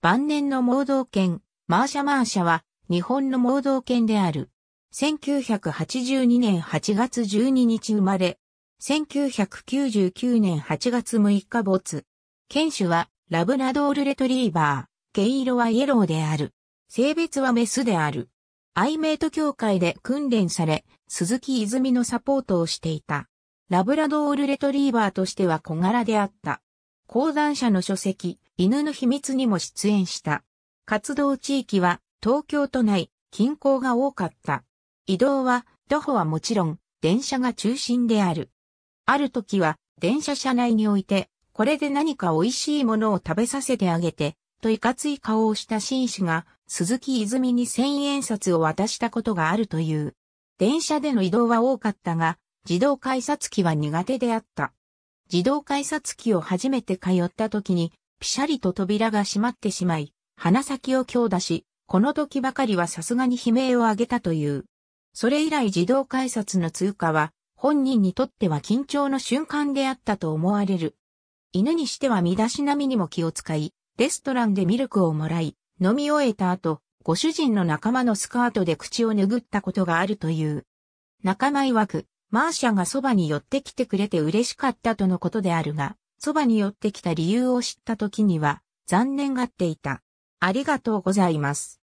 晩年の盲導犬、マーシャマーシャは、日本の盲導犬である。1982年8月12日生まれ、1999年8月6日没。犬種は、ラブラドールレトリーバー、毛色はイエローである。性別はメスである。アイメイト協会で訓練され、鈴木泉のサポートをしていた。ラブラドールレトリーバーとしては小柄であった。講談社の書籍、犬の秘密にも出演した。活動地域は東京都内近郊が多かった。移動は徒歩はもちろん電車が中心である。ある時は電車車内においてこれで何か美味しいものを食べさせてあげてといかつい顔をした紳士が鈴木泉に千円札を渡したことがあるという。電車での移動は多かったが、自動改札機は苦手であった。自動改札機を初めて通った時にぴしゃりと扉が閉まってしまい、鼻先を強打し、この時ばかりはさすがに悲鳴を上げたという。それ以来自動改札の通過は、本人にとっては緊張の瞬間であったと思われる。犬にしては身だしなみにも気を使い、レストランでミルクをもらい、飲み終えた後、ご主人の仲間のスカートで口を拭ったことがあるという。仲間曰く、マーシャがそばに寄ってきてくれて嬉しかったとのことであるが、そばに寄ってきた理由を知った時には、残念がっていた。ありがとうございます。